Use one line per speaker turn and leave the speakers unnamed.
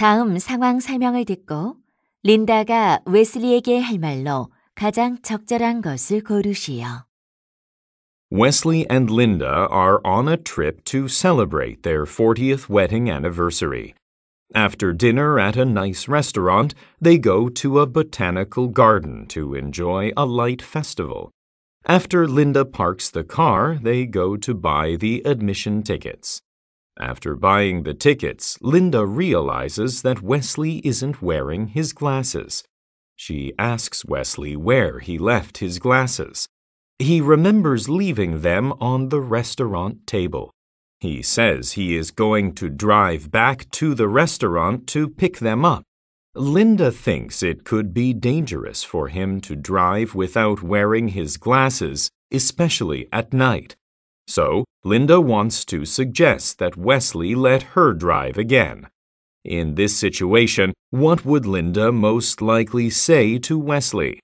다음 상황 설명을 듣고 린다가 웨슬리에게 할 말로 가장 적절한 것을 고르시오.
Wesley and Linda are on a trip to celebrate their 40th wedding anniversary. After dinner at a nice restaurant, they go to a botanical garden to enjoy a light festival. After Linda parks the car, they go to buy the admission tickets. After buying the tickets, Linda realizes that Wesley isn't wearing his glasses. She asks Wesley where he left his glasses. He remembers leaving them on the restaurant table. He says he is going to drive back to the restaurant to pick them up. Linda thinks it could be dangerous for him to drive without wearing his glasses, especially at night. So, Linda wants to suggest that Wesley let her drive again. In this situation, what would Linda most likely say to Wesley?